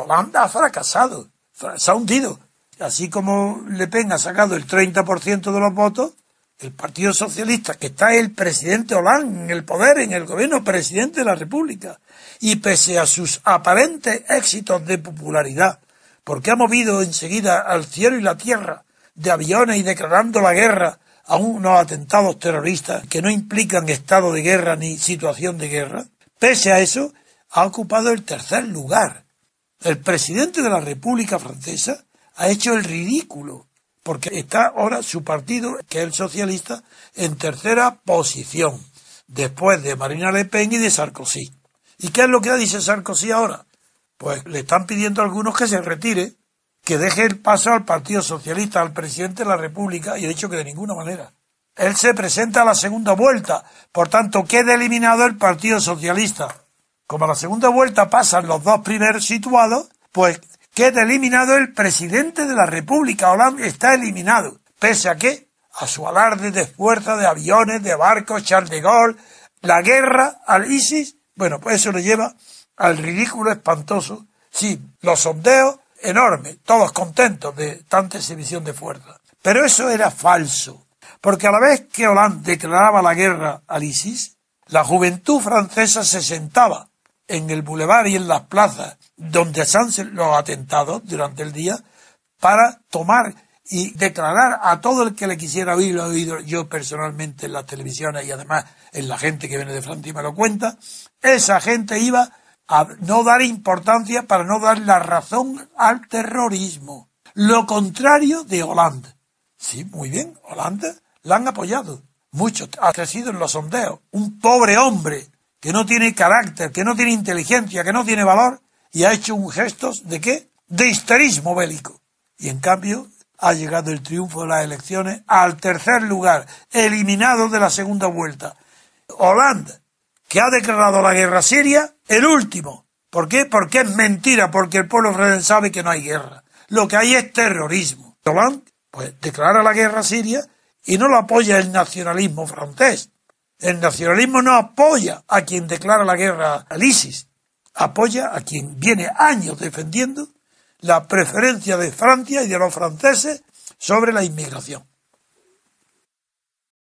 Holanda ha fracasado, se ha hundido. Así como Le Pen ha sacado el 30% de los votos, el Partido Socialista, que está el presidente Hollande en el poder, en el gobierno, presidente de la República, y pese a sus aparentes éxitos de popularidad, porque ha movido enseguida al cielo y la tierra de aviones y declarando la guerra a unos atentados terroristas que no implican estado de guerra ni situación de guerra, pese a eso, ha ocupado el tercer lugar el presidente de la República Francesa ha hecho el ridículo, porque está ahora su partido, que es el socialista, en tercera posición, después de Marina Le Pen y de Sarkozy. ¿Y qué es lo que dice Sarkozy ahora? Pues le están pidiendo a algunos que se retire, que deje el paso al Partido Socialista, al presidente de la República, y ha dicho que de ninguna manera. Él se presenta a la segunda vuelta, por tanto queda eliminado el Partido Socialista. Como a la segunda vuelta pasan los dos primeros situados, pues queda eliminado el presidente de la República Hollande está eliminado, pese a que, a su alarde de fuerza de aviones, de barcos, Charles de Gaulle, la guerra al ISIS, bueno, pues eso lo lleva al ridículo espantoso, sí, los sondeos enormes, todos contentos de tanta exhibición de fuerza. Pero eso era falso, porque a la vez que Hollande declaraba la guerra al ISIS, la juventud francesa se sentaba en el bulevar y en las plazas donde se han los atentados durante el día para tomar y declarar a todo el que le quisiera oír, lo he oído yo personalmente en las televisiones y además en la gente que viene de Francia y me lo cuenta, esa gente iba a no dar importancia para no dar la razón al terrorismo. Lo contrario de Holanda. Sí, muy bien, Holanda la han apoyado. Mucho ha crecido en los sondeos. Un pobre hombre que no tiene carácter, que no tiene inteligencia, que no tiene valor, y ha hecho un gesto de qué? De histerismo bélico. Y en cambio ha llegado el triunfo de las elecciones al tercer lugar, eliminado de la segunda vuelta. Holanda, que ha declarado la guerra siria, el último. ¿Por qué? Porque es mentira, porque el pueblo francés sabe que no hay guerra. Lo que hay es terrorismo. Hollande, pues, declara la guerra siria y no lo apoya el nacionalismo francés. El nacionalismo no apoya a quien declara la guerra al ISIS, apoya a quien viene años defendiendo la preferencia de Francia y de los franceses sobre la inmigración.